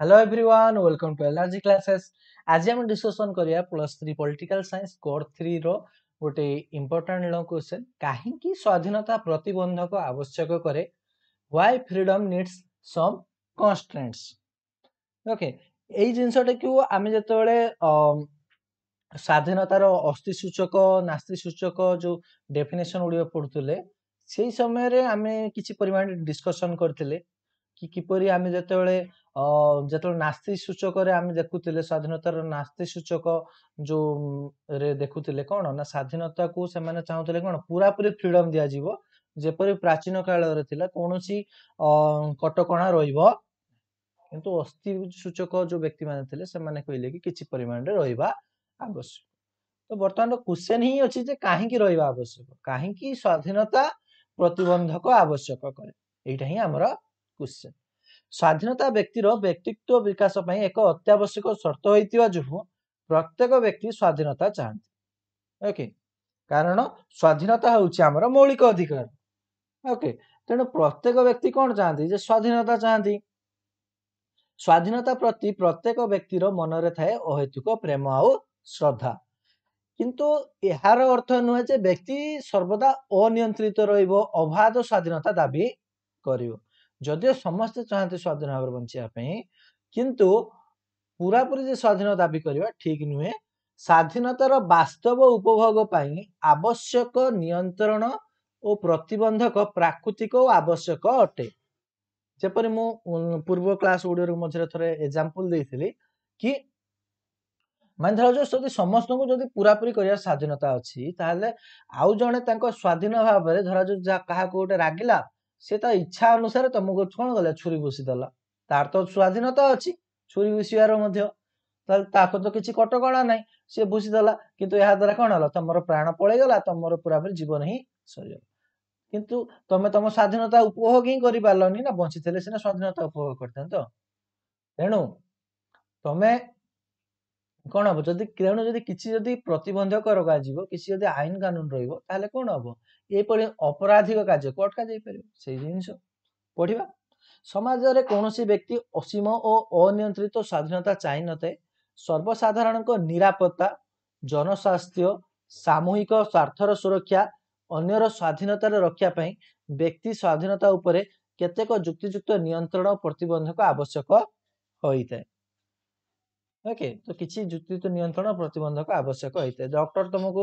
Hello everyone welcome to energy classes ଆଜି ଆମେ discussion କରିବା plus three political science core ଥ୍ରୀର ଗୋଟେ ଇମ୍ପୋର୍ଟାଣ୍ଟ ଲ କ୍ୱେଶ୍ଚନ୍ କାହିଁକି ସ୍ୱାଧୀନତା ପ୍ରତିବନ୍ଧକ ଆବଶ୍ୟକ କରେ why freedom needs some constraints okay ଏଇ ଜିନିଷଟାକୁ ଆମେ ଯେତେବେଳେ ସ୍ୱାଧୀନତାର ଅସ୍ଥି ସୂଚକ ନାସ୍ତି ସୂଚକ ଯେଉଁ ଡେଫିନେସନ୍ ଗୁଡ଼ିକ ପଢ଼ୁଥିଲେ ସେଇ ସମୟରେ ଆମେ କିଛି ପରିମାଣରେ ଡିସ୍କସନ୍ କରିଥିଲେ କି କିପରି ଆମେ ଯେତେବେଳେ ଯେତେବେଳେ ନାସ୍ତି ସୂଚକରେ ଆମେ ଦେଖୁଥିଲେ ସ୍ଵାଧୀନତାର ନାସ୍ତି ସୂଚକ ରେ ଦେଖୁଥିଲେ କ'ଣ ନା ସ୍ଵାଧୀନତାକୁ ସେମାନେ ଚାହୁଁଥିଲେ କ'ଣ ପୁରାପୁରି ଫ୍ରିଡମ୍ ଦିଆଯିବ ଯେପରି ପ୍ରାଚୀନ କାଳରେ ଥିଲା କୌଣସି କଟକଣା ରହିବ କିନ୍ତୁ ଅସ୍ଥି ସୂଚକ ଯୋଉ ବ୍ୟକ୍ତିମାନେ ଥିଲେ ସେମାନେ କହିଲେ କି କିଛି ପରିମାଣରେ ରହିବା ଆବଶ୍ୟକ ତ ବର୍ତ୍ତମାନ କ୍ୱେଶ୍ଚେନ୍ ହିଁ ଅଛି ଯେ କାହିଁକି ରହିବା ଆବଶ୍ୟକ କାହିଁକି ସ୍ଵାଧୀନତା ପ୍ରତିବନ୍ଧକ ଆବଶ୍ୟକ କରେ ଏଇଟା ହିଁ ଆମର କ୍ୱେଶ୍ଚିନ୍ ସ୍ୱାଧୀନତା ବ୍ୟକ୍ତିର ବ୍ୟକ୍ତିତ୍ୱ ବିକାଶ ପାଇଁ ଏକ ଅତ୍ୟାବଶ୍ୟକ ସର୍ତ୍ତ ହୋଇଥିବା ଯୋଗୁଁ ପ୍ରତ୍ୟେକ ବ୍ୟକ୍ତି ସ୍ୱାଧୀନତା ଚାହାନ୍ତି ଓକେ କାରଣ ସ୍ୱାଧୀନତା ହେଉଛି ଆମର ମୌଳିକ ଅଧିକାର ଓକେ ତେଣୁ ପ୍ରତ୍ୟେକ ବ୍ୟକ୍ତି କ'ଣ ଚାହାନ୍ତି ଯେ ସ୍ୱାଧୀନତା ଚାହାନ୍ତି ସ୍ୱାଧୀନତା ପ୍ରତି ପ୍ରତ୍ୟେକ ବ୍ୟକ୍ତିର ମନରେ ଥାଏ ଅହେତୁକ ପ୍ରେମ ଆଉ ଶ୍ରଦ୍ଧା କିନ୍ତୁ ଏହାର ଅର୍ଥ ନୁହେଁ ଯେ ବ୍ୟକ୍ତି ସର୍ବଦା ଅନିୟନ୍ତ୍ରିତ ରହିବ ଅବାଧ ସ୍ୱାଧୀନତା ଦାବି କରିବ ଯଦିଓ ସମସ୍ତେ ଚାହାନ୍ତି ସ୍ଵାଧୀନ ଭାବରେ ବଞ୍ଚିବା ପାଇଁ କିନ୍ତୁ ପୁରାପୁରି ଯେ ସ୍ଵାଧୀନ ଦାବି କରିବା ଠିକ ନୁହେଁ ସ୍ଵାଧୀନତାର ବାସ୍ତବ ଉପଭୋଗ ପାଇଁ ଆବଶ୍ୟକ ନିୟନ୍ତ୍ରଣ ଓ ପ୍ରତିବନ୍ଧକ ପ୍ରାକୃତିକ ଓ ଆବଶ୍ୟକ ଅଟେ ଯେପରି ମୁଁ ପୂର୍ବ କ୍ଲାସ ଗୁଡ଼ିକରେ ମଝିରେ ଥରେ ଏକ୍ଜାମ୍ପଲ ଦେଇଥିଲି କି ମାନେ ଧର ଯଦି ସମସ୍ତଙ୍କୁ ଯଦି ପୁରାପୁରି କରିବାର ସ୍ଵାଧୀନତା ଅଛି ତାହେଲେ ଆଉ ଜଣେ ତାଙ୍କ ସ୍ଵାଧୀନ ଭାବରେ ଧରାଯାଉ ଯାହା କାହାକୁ ଗୋଟେ ରାଗିଲା ସେ ତା ଇଚ୍ଛା ଅନୁସାରେ ତମକୁ କ'ଣ କଲା ଛୁରୀ ଭୁଷି ତାର ତ ସ୍ୱାଧୀନତା ଅଛି ଛୁରୀ ଭୁଷିବାର ମଧ୍ୟ ତାହେଲେ ତାକୁ ତ କିଛି କଟକଣା ନାହିଁ ସେ ଭୁଷି କିନ୍ତୁ ଏହା କ'ଣ ହେଲା ତମର ପ୍ରାଣ ପଳେଇଗଲା ତମର ପୁରା ପୁରି ଜୀବନ ହିଁ ସରିଗଲା କିନ୍ତୁ ତମେ ତମ ସ୍ୱାଧୀନତା ଉପଭୋଗ ହିଁ କରିପାରିଲନି ନା ବଞ୍ଚିଥିଲେ ସିନା ସ୍ୱାଧୀନତା ଉପଭୋଗ କରିଥାନ୍ତ ତେଣୁ ତମେ କ'ଣ ହବ ଯଦି ତେଣୁ ଯଦି କିଛି ଯଦି ପ୍ରତିବନ୍ଧକ ରଖାଯିବ କିଛି ଯଦି ଆଇନ କାନୁନ ରହିବ ତାହେଲେ କ'ଣ ହବ ଏପରି ଅପରାଧିକ କାର୍ଯ୍ୟକୁ ଅଟକାଯାଇପାରିବ ସେଇ ଜିନିଷ ପଢ଼ିବା ସମାଜରେ କୌଣସି ବ୍ୟକ୍ତି ଅସୀମ ଓ ଅନିୟନ୍ତ୍ରିତ ସ୍ୱାଧୀନତା ଚାହିଁନଥାଏ ସର୍ବସାଧାରଣଙ୍କ ନିରାପତ୍ତା ଜନସ୍ୱାସ୍ଥ୍ୟ ସାମୁହିକ ସ୍ୱାର୍ଥର ସୁରକ୍ଷା ଅନ୍ୟର ସ୍ୱାଧୀନତାର ରକ୍ଷା ପାଇଁ ବ୍ୟକ୍ତି ସ୍ୱାଧୀନତା ଉପରେ କେତେକ ଯୁକ୍ତିଯୁକ୍ତ ନିୟନ୍ତ୍ରଣ ପ୍ରତିବନ୍ଧକ ଆବଶ୍ୟକ ହୋଇଥାଏ ଓକେ ତ କିଛି ଯୁକ୍ତିଯୁକ୍ତ ନିୟନ୍ତ୍ରଣ ପ୍ରତିବନ୍ଧକ ଆବଶ୍ୟକ ହେଇଥାଏ ଡକ୍ଟର ତମକୁ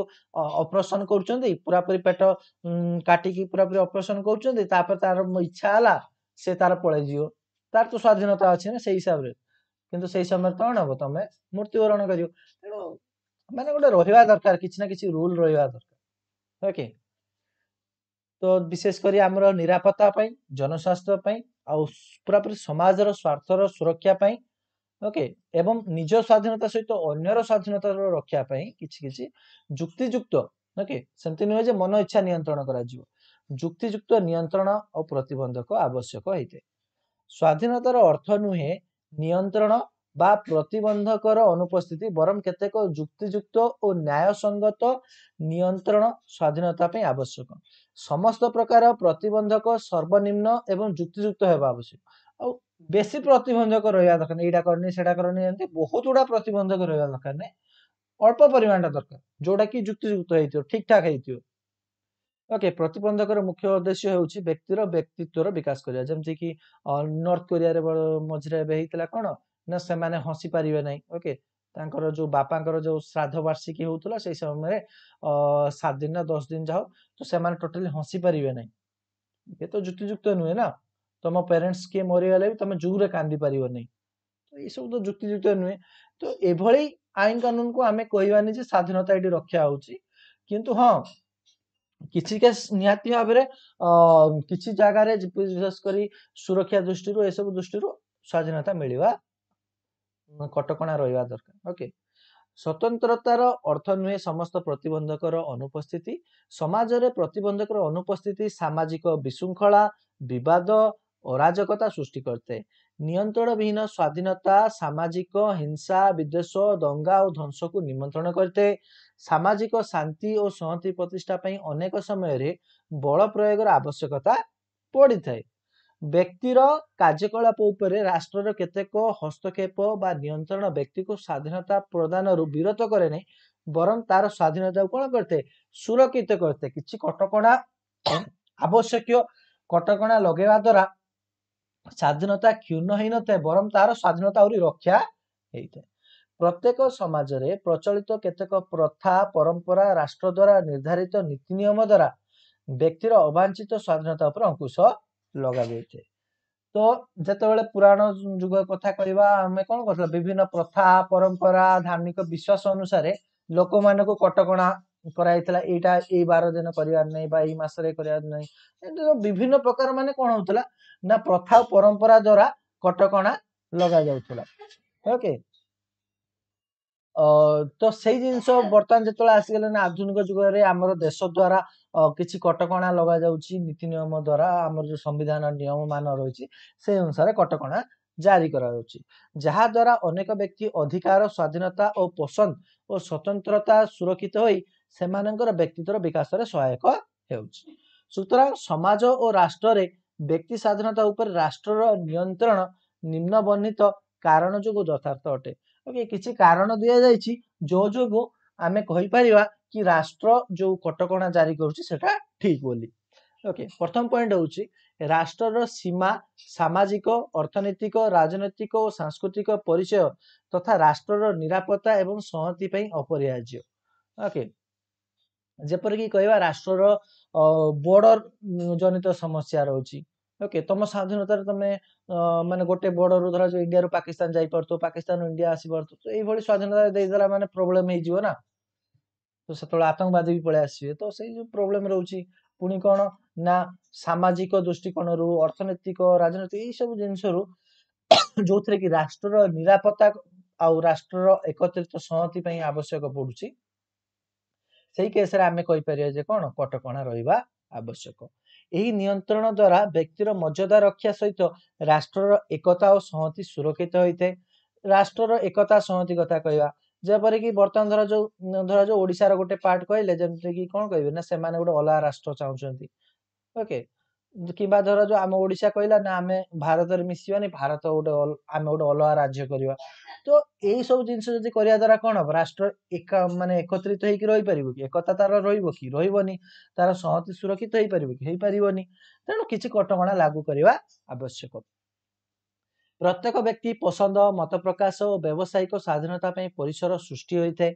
ଅପରେସନ୍ କରୁଛନ୍ତି ପୁରାପୁରି ପେଟ କାଟିକି ପୁରାପୁରି ଅପରେସନ୍ କରୁଛନ୍ତି ତାପରେ ତାର ଇଚ୍ଛା ହେଲା ସେ ତାର ପଳେଇଯିବ ତାର ତ ସ୍ୱାଧୀନତା ଅଛି ନା ସେଇ ହିସାବରେ କିନ୍ତୁ ସେଇ ସମୟରେ କ'ଣ ହବ ତମେ ମୃତ୍ୟୁବରଣ କରିବ ତେଣୁ ମାନେ ଗୋଟେ ରହିବା ଦରକାର କିଛି ନା କିଛି ରୁଲ ରହିବା ଦରକାର ଓକେ ତ ବିଶେଷ କରି ଆମର ନିରାପତ୍ତା ପାଇଁ ଜନସ୍ୱାସ୍ଥ୍ୟ ପାଇଁ ଆଉ ପୁରାପୁରି ସମାଜର ସ୍ୱାର୍ଥର ସୁରକ୍ଷା ପାଇଁ ଓକେ ଏବଂ ନିଜ ସ୍ୱାଧୀନତା ସହିତ ଅନ୍ୟର ସ୍ୱାଧୀନତାର ରକ୍ଷା ପାଇଁ କିଛି କିଛି ଯୁକ୍ତିଯୁକ୍ତ ଓକେ ସେମିତି ନୁହେଁ ଯେ ମନ ଇଚ୍ଛା ନିୟନ୍ତ୍ରଣ କରାଯିବ ଯୁକ୍ତିଯୁକ୍ତ ନିୟନ୍ତ୍ରଣ ଓ ପ୍ରତିବନ୍ଧକ ଆବଶ୍ୟକ ହେଇଥାଏ ସ୍ୱାଧୀନତାର ଅର୍ଥ ନୁହେଁ ନିୟନ୍ତ୍ରଣ ବା ପ୍ରତିବନ୍ଧକର ଅନୁପସ୍ଥିତି ବରଂ କେତେକ ଯୁକ୍ତିଯୁକ୍ତ ଓ ନ୍ୟାୟସଙ୍ଗତ ନିୟନ୍ତ୍ରଣ ସ୍ୱାଧୀନତା ପାଇଁ ଆବଶ୍ୟକ ସମସ୍ତ ପ୍ରକାର ପ୍ରତିବନ୍ଧକ ସର୍ବନିମ୍ନ ଏବଂ ଯୁକ୍ତିଯୁକ୍ତ ହେବା ଆବଶ୍ୟକ ବେଶୀ ପ୍ରତିବନ୍ଧକ ରହିବା ଦରକାର ନାହିଁ ଏଇଟା କରନି ସେଇଟା କରନି ଏମିତି ବହୁତ ଗୁଡ଼ା ପ୍ରତିବନ୍ଧକ ରହିବା ଦରକାର ନାହିଁ ଅଳ୍ପ ପରିମାଣଟା ଦରକାର ଯୋଉଟା କି ଯୁକ୍ତିଯୁକ୍ତ ହେଇଥିବ ଠିକ୍ ଠାକ୍ ହେଇଥିବ ଓକେ ପ୍ରତିବନ୍ଧକର ମୁଖ୍ୟ ଉଦ୍ଦେଶ୍ୟ ହେଉଛି ବ୍ୟକ୍ତିର ବ୍ୟକ୍ତିତ୍ୱର ବିକାଶ କରିବା ଯେମିତିକି ନର୍ଥ କୋରିଆରେ ମଝିରେ ଏବେ ହେଇଥିଲା କ'ଣ ନା ସେମାନେ ହସି ପାରିବେ ନାହିଁ ଓକେ ତାଙ୍କର ଯୋଉ ବାପାଙ୍କର ଯୋଉ ଶ୍ରାଦ୍ଧ ବାର୍ଷିକୀ ହଉଥିଲା ସେଇ ସମୟରେ ସାତ ଦିନ ନା ଦଶ ଦିନ ଯାଉ ତ ସେମାନେ ଟୋଟାଲି ହସି ପାରିବେ ନାହିଁ ଏ ତ ଯୁକ୍ତିଯୁକ୍ତ ନୁହେଁ ନା ତମ ପ୍ୟାରେଣ୍ଟସ କିଏ ମରିଗଲେ ବି ତମେ ଜୁରେ କାନ୍ଦି ପାରିବ ନାହିଁ ତ ଏସବୁ ତ ଯୁକ୍ତିଯୁକ୍ତ ନୁହେଁ ତ ଏଭଳି ଆଇନ କାନୁନକୁ ଆମେ କହିବାନି ଯେ ସ୍ଵାଧୀନତା ଏଠି ରକ୍ଷା ହଉଛି କିନ୍ତୁ ହଁ କିଛି କେସ୍ ନିହାତି ଭାବରେ କିଛି ଜାଗାରେ ବିଶେଷ କରି ସୁରକ୍ଷା ଦୃଷ୍ଟିରୁ ଏସବୁ ଦୃଷ୍ଟିରୁ ସ୍ଵାଧୀନତା ମିଳିବା କଟକଣା ରହିବା ଦରକାର ଓକେ ସ୍ୱତନ୍ତ୍ରତାର ଅର୍ଥ ନୁହେଁ ସମସ୍ତ ପ୍ରତିବନ୍ଧକର ଅନୁପସ୍ଥିତି ସମାଜରେ ପ୍ରତିବନ୍ଧକର ଅନୁପସ୍ଥିତି ସାମାଜିକ ବିଶୃଙ୍ଖଳା ବିବାଦ ଅରାଜକତା ସୃଷ୍ଟି କରିଥାଏ ନିୟନ୍ତ୍ରଣ ବିହୀନ ସ୍ଵାଧୀନତା ସାମାଜିକ ହିଂସା ବିଦ୍ୱେଷ ଦଙ୍ଗା ଓ ଧ୍ୱଂସକୁ ନିମନ୍ତ୍ରଣ କରିଥାଏ ସାମାଜିକ ଶାନ୍ତି ଓ ସହତି ପ୍ରତିଷ୍ଠା ପାଇଁ ଅନେକ ସମୟରେ ବଳ ପ୍ରୟୋଗର ଆବଶ୍ୟକତା ପଡ଼ିଥାଏ ବ୍ୟକ୍ତିର କାର୍ଯ୍ୟକଳାପ ଉପରେ ରାଷ୍ଟ୍ରର କେତେକ ହସ୍ତକ୍ଷେପ ବା ନିୟନ୍ତ୍ରଣ ବ୍ୟକ୍ତିକୁ ସ୍ଵାଧୀନତା ପ୍ରଦାନରୁ ବିରତ କରେ ନାହିଁ ବରଂ ତାର ସ୍ଵାଧୀନତାକୁ କ'ଣ କରିଥାଏ ସୁରକ୍ଷିତ କରିଥାଏ କିଛି କଟକଣା ଆବଶ୍ୟକୀୟ କଟକଣା ଲଗେଇବା ଦ୍ଵାରା ସ୍ୱାଧୀନତା କ୍ଷୁର୍ଣ୍ଣ ହେଇନଥାଏ ବରଂ ତାର ସ୍ଵାଧୀନତା ଆହୁରି ରକ୍ଷା ହେଇଥାଏ ପ୍ରତ୍ୟେକ ସମାଜରେ ପ୍ରଚଳିତ କେତେକ ପ୍ରଥା ପରମ୍ପରା ରାଷ୍ଟ୍ର ଦ୍ଵାରା ନିର୍ଦ୍ଧାରିତ ନୀତି ନିୟମ ଦ୍ଵାରା ବ୍ୟକ୍ତିର ଅବାଞ୍ଚିତ ସ୍ଵାଧୀନତା ଉପରେ ଅଙ୍କୁଶ ଲଗାଯାଇଥାଏ ତ ଯେତେବେଳେ ପୁରାଣ ଯୁଗ କଥା କହିବା ଆମେ କଣ କରୁଥିଲା ବିଭିନ୍ନ ପ୍ରଥା ପରମ୍ପରା ଧାର୍ମିକ ବିଶ୍ୱାସ ଅନୁସାରେ ଲୋକମାନଙ୍କୁ କଟକଣା କରାଯାଇଥିଲା ଏଇଟା ଏଇ ବାର ଦିନ କରିବାର ନାହିଁ ବା ଏଇ ମାସରେ କରିବାର ନାହିଁ ଏମିତି ବିଭିନ୍ନ ପ୍ରକାର ମାନେ କଣ ହଉଥିଲା ନା ପ୍ରଥା ଓ ପରମ୍ପରା ଦ୍ଵାରା କଟକଣା ଲଗାଯାଉଥିଲା ଓକେ ତ ସେଇ ଜିନିଷ ବର୍ତ୍ତମାନ ଯେତେବେଳେ ଆସିଗଲେ ନା ଆଧୁନିକ ଯୁଗରେ ଆମର ଦେଶ ଦ୍ଵାରା କିଛି କଟକଣା ଲଗାଯାଉଛି ନୀତି ନିୟମ ଦ୍ଵାରା ଆମର ଯୋଉ ସମ୍ବିଧାନ ନିୟମ ମାନ ରହିଛି ସେଇ ଅନୁସାରେ କଟକଣା ଜାରି କରାଯାଉଛି ଯାହା ଦ୍ଵାରା ଅନେକ ବ୍ୟକ୍ତି ଅଧିକାର ସ୍ଵାଧୀନତା ଓ ପସନ୍ଦ ଓ ସ୍ୱତନ୍ତ୍ରତା ସୁରକ୍ଷିତ ହୋଇ ସେମାନଙ୍କର ବ୍ୟକ୍ତିତ୍ୱର ବିକାଶରେ ସହାୟକ ହେଉଛି ସୁତରାଂ ସମାଜ ଓ ରାଷ୍ଟ୍ରରେ ବ୍ୟକ୍ତି ସ୍ୱାଧୀନତା ଉପରେ ରାଷ୍ଟ୍ରର ନିୟନ୍ତ୍ରଣ ନିମ୍ନ ବର୍ଣ୍ଣିତ କାରଣ ଯୋଗୁଁ ଯଥାର୍ଥ ଅଟେ କିଛି କାରଣ ଦିଆଯାଇଛି ଯୋଉ ଯୋଗୁଁ ଆମେ କହିପାରିବା କି ରାଷ୍ଟ୍ର ଯୋଉ କଟକଣା ଜାରି କରୁଛି ସେଟା ଠିକ ବୋଲି ଓକେ ପ୍ରଥମ ପଏଣ୍ଟ ହେଉଛି ରାଷ୍ଟ୍ରର ସୀମା ସାମାଜିକ ଅର୍ଥନୈତିକ ରାଜନୈତିକ ଓ ସାଂସ୍କୃତିକ ପରିଚୟ ତଥା ରାଷ୍ଟ୍ରର ନିରାପତ୍ତା ଏବଂ ସହତି ପାଇଁ ଅପରିହାର୍ଯ୍ୟ ଓକେ ଯେପରିକି କହିବା ରାଷ୍ଟ୍ରର ବର୍ଡର ଜନିତ ସମସ୍ୟା ରହୁଛି ଓକେ ତମ ସ୍ଵାଧୀନତାରେ ତମେ ମାନେ ଗୋଟେ ବର୍ଡରରୁ ଧର ଯେଉଁ ଇଣ୍ଡିଆରୁ ପାକିସ୍ତାନ ଯାଇପାରୁଥିବ ପାକିସ୍ତାନରୁ ଇଣ୍ଡିଆ ଆସିପାରୁଥିବ ତ ଏଇଭଳି ସ୍ଵାଧୀନତା ଦେଇଦେଲା ମାନେ ପ୍ରୋବ୍ଲେମ ହେଇଯିବ ନା ତ ସେତେବେଳେ ଆତଙ୍କବାଦୀ ବି ପଳେଇ ଆସିବେ ତ ସେଇ ଯୋଉ ପ୍ରୋବ୍ଲେମ ରହୁଛି ପୁଣି କ'ଣ ନା ସାମାଜିକ ଦୃଷ୍ଟିକୋଣରୁ ଅର୍ଥନୈତିକ ରାଜନୈତିକ ଏଇ ସବୁ ଜିନିଷରୁ ଯେଉଁଥିରେ କି ରାଷ୍ଟ୍ରର ନିରାପତ୍ତା ଆଉ ରାଷ୍ଟ୍ରର ଏକତ୍ରିତ ସଂହତି ପାଇଁ ଆବଶ୍ୟକ ପଡୁଛି ସେହି କେସ୍ରେ ଆମେ କହିପାରିବା ଯେ କ'ଣ କଟକଣା ରହିବା ଆବଶ୍ୟକ ଏହି ନିୟନ୍ତ୍ରଣ ଦ୍ଵାରା ବ୍ୟକ୍ତିର ମର୍ଯ୍ୟାଦା ରକ୍ଷା ସହିତ ରାଷ୍ଟ୍ରର ଏକତା ଓ ସହତି ସୁରକ୍ଷିତ ହୋଇଥାଏ ରାଷ୍ଟ୍ରର ଏକତା ସହତି କଥା କହିବା ଯେପରିକି ବର୍ତ୍ତମାନ ଧର ଯୋଉ ଧର ଯୋଉ ଓଡ଼ିଶାର ଗୋଟେ ପାର୍ଟ କହିଲେ ଯେମିତିକି କ'ଣ କହିବେ ନା ସେମାନେ ଗୋଟେ ଅଲଗା ରାଷ୍ଟ୍ର ଚାହୁଁଛନ୍ତି ଓକେ କିମ୍ବା ଧର ଯୋଉ ଆମ ଓଡ଼ିଶା କହିଲା ନା ଆମେ ଭାରତରେ ମିଶିବାନି ଭାରତ ଗୋଟେ ଆମେ ଗୋଟେ ଅଲଗା ରାଜ୍ୟ କରିବା ତ ଏଇ ସବୁ ଜିନିଷ ଯଦି କରିବା ଦ୍ଵାରା କ'ଣ ହବ ରାଷ୍ଟ୍ର ଏକ ମାନେ ଏକତ୍ରିତ ହେଇକି ରହିପାରିବ କି ଏକତା ତାର ରହିବ କି ରହିବନି ତାର ସହତି ସୁରକ୍ଷିତ ହେଇପାରିବ କି ହେଇପାରିବନି ତେଣୁ କିଛି କଟକଣା ଲାଗୁ କରିବା ଆବଶ୍ୟକ ପ୍ରତ୍ୟେକ ବ୍ୟକ୍ତି ପସନ୍ଦ ମତ ପ୍ରକାଶ ଓ ବ୍ୟବସାୟିକ ସ୍ୱାଧୀନତା ପାଇଁ ପରିସର ସୃଷ୍ଟି ହୋଇଥାଏ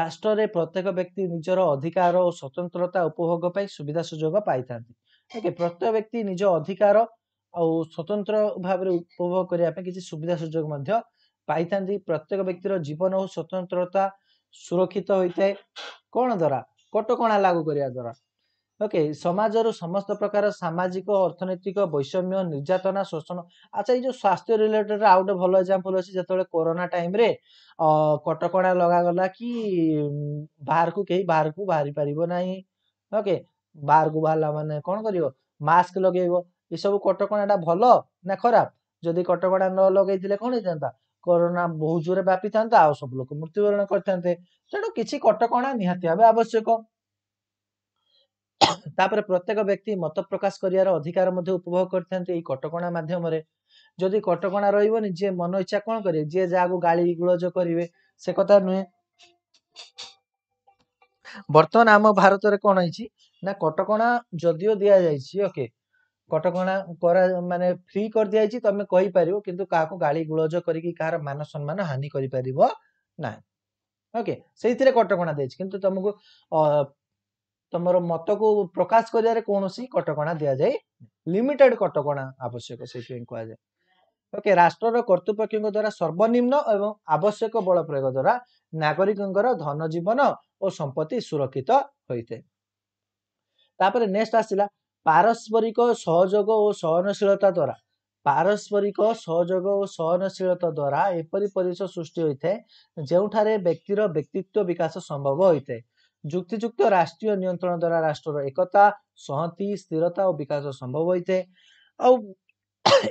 ରାଷ୍ଟ୍ରରେ ପ୍ରତ୍ୟେକ ବ୍ୟକ୍ତି ନିଜର ଅଧିକାର ଓ ସ୍ୱତନ୍ତ୍ରତା ଉପଭୋଗ ପାଇଁ ସୁବିଧା ସୁଯୋଗ ପାଇଥାନ୍ତି ପ୍ରତ୍ୟେକ ବ୍ୟକ୍ତି ନିଜ ଅଧିକାର ଆଉ ସ୍ୱତନ୍ତ୍ର ଭାବରେ ଉପଭୋଗ କରିବା ପାଇଁ କିଛି ସୁବିଧା ସୁଯୋଗ ମଧ୍ୟ ପାଇଥାନ୍ତି ପ୍ରତ୍ୟେକ ବ୍ୟକ୍ତିର ଜୀବନ ଓ ସ୍ୱତନ୍ତ୍ରତା ସୁରକ୍ଷିତ ହୋଇଥାଏ କ'ଣ ଦ୍ୱାରା କଟକଣା ଲାଗୁ କରିବା ଦ୍ଵାରା ଓକେ ସମାଜରୁ ସମସ୍ତ ପ୍ରକାର ସାମାଜିକ ଅର୍ଥନୈତିକ ବୈଷମ୍ୟ ନିର୍ଯାତନା ଶୋଷଣ ଆଚ୍ଛା ଏଇ ଯୋଉ ସ୍ୱାସ୍ଥ୍ୟ ରିଲେଟେଡ ଆଉ ଗୋଟେ ଭଲ ଏକ୍ଜାମ୍ପଲ ଅଛି ଯେତେବେଳେ କରୋନା ଟାଇମରେ କଟକଣା ଲଗାଗଲା କି ବାହାରକୁ କେହି ବାହାରକୁ ବାହାରି ପାରିବ ନାହିଁ ଓକେ ବାହାରକୁ ବାହାରିଲା ମାନେ କ'ଣ କରିବ ମାସ୍କ ଲଗେଇବ ଏସବୁ କଟକଣାଟା ଭଲ ନା ଖରାପ ଯଦି କଟକଣା ନ ଲଗେଇଥିଲେ କ'ଣ ହେଇଥାନ୍ତା କରୋନା ବହୁତ ଜୋରରେ ବ୍ୟାପିଥାନ୍ତା ଆଉ ସବୁ ଲୋକ ମୃତ୍ୟୁବରଣ କରିଥାନ୍ତେ ତେଣୁ କିଛି କଟକଣା ନିହାତି ଭାବେ ଆବଶ୍ୟକ ତାପରେ ପ୍ରତ୍ୟେକ ବ୍ୟକ୍ତି ମତ ପ୍ରକାଶ କରିବାର ଅଧିକାର ମଧ୍ୟ ଉପଭୋଗ କରିଥାନ୍ତି ଏଇ କଟକଣା ମାଧ୍ୟମରେ ଯଦି କଟକଣା ରହିବନି ଯିଏ ମନ ଇଚ୍ଛା କଣ କରିବେ ଯିଏ ଯାହାକୁ ଗାଳି ଗୁଳଜ କରିବେ ସେ କଥା ନୁହେଁ ବର୍ତ୍ତମାନ ଆମ ଭାରତରେ କଣ ହେଇଛି ନା କଟକଣା ଯଦିଓ ଦିଆଯାଇଛି ଓକେ କଟକଣା କରା ମାନେ ଫ୍ରି କରିଦିଆଯାଇଛି ତମେ କହିପାରିବ କିନ୍ତୁ କାହାକୁ ଗାଳି ଗୁଳଜ କରିକି କାହାର ମାନ ସମ୍ମାନ ହାନି କରିପାରିବ ନାହିଁ ଓକେ ସେଇଥିରେ କଟକଣା ଦେଇଛି କିନ୍ତୁ ତମକୁ ଅ ତମର ମତକୁ ପ୍ରକାଶ କରିବାରେ କୌଣସି କଟକଣା ଦିଆଯାଇ ଲିମିଟେଡ କଟକଣା ଆବଶ୍ୟକ ସେଇଥିପାଇଁ କୁହାଯାଏ ଓକେ ରାଷ୍ଟ୍ରର କର୍ତ୍ତୃପକ୍ଷଙ୍କ ଦ୍ଵାରା ସର୍ବନିମ୍ନ ଏବଂ ଆବଶ୍ୟକ ବଳ ପ୍ରୟୋଗ ଦ୍ଵାରା ନାଗରିକଙ୍କର ଧନ ଜୀବନ ଓ ସମ୍ପତ୍ତି ସୁରକ୍ଷିତ ହୋଇଥାଏ ତାପରେ ନେକ୍ସଟ ଆସିଲା ପାରସ୍ପରିକ ସହଯୋଗ ଓ ସହନଶୀଳତା ଦ୍ଵାରା ପାରସ୍ପରିକ ସହଯୋଗ ଓ ସହନଶୀଳତା ଦ୍ଵାରା ଏପରି ପରିବେଶ ସୃଷ୍ଟି ହୋଇଥାଏ ଯେଉଁଠାରେ ବ୍ୟକ୍ତିର ବ୍ୟକ୍ତିତ୍ୱ ବିକାଶ ସମ୍ଭବ ହୋଇଥାଏ ଯୁକ୍ତିଯୁକ୍ତ ରାଷ୍ଟ୍ରୀୟ ନିୟନ୍ତ୍ରଣ ଦ୍ଵାରା ରାଷ୍ଟ୍ରର ଏକତା ସହତି ସ୍ଥିରତା ଓ ବିକାଶ ସମ୍ଭବ ହୋଇଥାଏ ଆଉ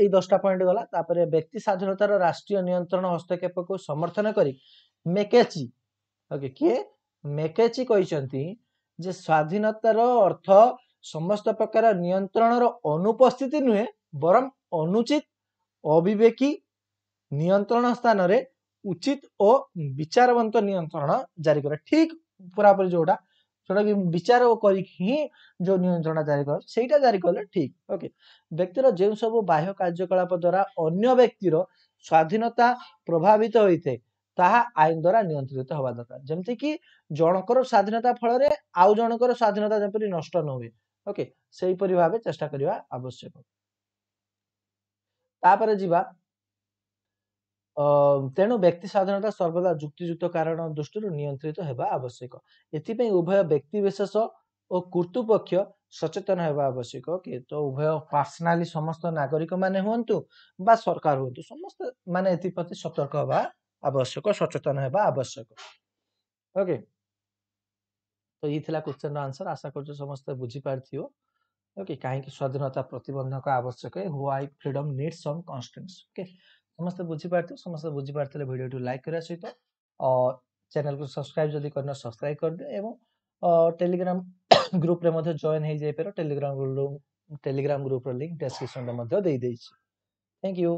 ଏଇ ଦଶଟା ପଏଣ୍ଟ ଗଲା ତାପରେ ବ୍ୟକ୍ତି ସ୍ୱାଧୀନତାର ରାଷ୍ଟ୍ରୀୟ ନିୟନ୍ତ୍ରଣ ହସ୍ତକ୍ଷେପକୁ ସମର୍ଥନ କରି ମେକେଚି ଓକେ କିଏ ମେକେଚି କହିଛନ୍ତି ଯେ ସ୍ୱାଧୀନତାର ଅର୍ଥ ସମସ୍ତ ପ୍ରକାର ନିୟନ୍ତ୍ରଣର ଅନୁପସ୍ଥିତି ନୁହେଁ ବରଂ ଅନୁଚିତ ଅବିବେକି ନିୟନ୍ତ୍ରଣ ସ୍ଥାନରେ ଉଚିତ ଓ ବିଚାରବନ୍ତ ନିୟନ୍ତ୍ରଣ ଜାରି କରେ ଠିକ ପୁରାପୁରି ଯୋଉଟା ଯୋଉଟା କି ବିଚାର କରିକି ହିଁ ଯୋଉ ନିୟନ୍ତ୍ରଣ ଜାରି କରେ ସେଇଟା ଜାରି କଲେ ଠିକ ଓକେ ବ୍ୟକ୍ତିର ଯେଉଁ ସବୁ ବାହ୍ୟ କାର୍ଯ୍ୟକଳାପ ଦ୍ୱାରା ଅନ୍ୟ ବ୍ୟକ୍ତିର ସ୍ଵାଧୀନତା ପ୍ରଭାବିତ ହୋଇଥାଏ ତାହା ଆଇନ ଦ୍ୱାରା ନିୟନ୍ତ୍ରିତ ହବା ଦରକାର ଯେମିତିକି ଜଣଙ୍କର ସ୍ଵାଧୀନତା ଫଳରେ ଆଉ ଜଣଙ୍କର ସ୍ଵାଧୀନତା ଯେପରି ନଷ୍ଟ ନ ହୁଏ ଓକେ ସେହିପରି ଭାବେ ଚେଷ୍ଟା କରିବା ଆବଶ୍ୟକ ତାପରେ ଯିବା ତେଣୁ ବ୍ୟକ୍ତି ସାଧାରଣତା ସର୍ବଦା ଯୁକ୍ତିଯୁକ୍ତ କାରଣ ଦୃଷ୍ଟିରୁ ନିୟନ୍ତ୍ରିତ ହେବା ଆବଶ୍ୟକ ଏଥିପାଇଁ ଉଭୟ ବ୍ୟକ୍ତି ବିଶେଷ ଓ କର୍ତ୍ତୃପକ୍ଷ ସଚେତନ ହେବା ଆବଶ୍ୟକ କି ତ ଉଭୟ ପର୍ସନାଲି ସମସ୍ତ ନାଗରିକମାନେ ହୁଅନ୍ତୁ ବା ସରକାର ହୁଅନ୍ତୁ ସମସ୍ତେ ମାନେ ଏଥିପ୍ରତି ସତର୍କ ହେବା ଆବଶ୍ୟକ ସଚେତନ ହେବା ଆବଶ୍ୟକ ଓକେ okay. તો એ થયેલા ક્વેશ્ચનનો આન્સર આશા કરજો ସମସ୍ତେ ବୁଝିପାରିଥିବ ઓકે કાହିଁକି સ્વાધીનતા પ્રતિબંધક આવશ્યક હે why freedom needs some constraints okay ସମସ୍ତେ ବୁଝିପାରିଥିବ ସମସ୍ତେ ବୁଝିପାରିଥିଲେ ଭିଡ଼ିଓଟି ଲାଇକ୍ କରିବା ସହିତ ଚ୍ୟାନେଲକୁ ସବସ୍କ୍ରାଇବ୍ ଯଦି କରିନ ସବସ୍କ୍ରାଇବ୍ କରିଦିଅ ଏବଂ ଟେଲିଗ୍ରାମ ଗ୍ରୁପରେ ମଧ୍ୟ ଜଏନ୍ ହେଇଯାଇପାର ଟେଲିଗ୍ରାମ ଟେଲିଗ୍ରାମ ଗ୍ରୁପର ଲିଙ୍କ୍ ଡେସ୍କ୍ରିପ୍ସନରେ ମଧ୍ୟ ଦେଇଦେଇଛି ଥ୍ୟାଙ୍କ ୟୁ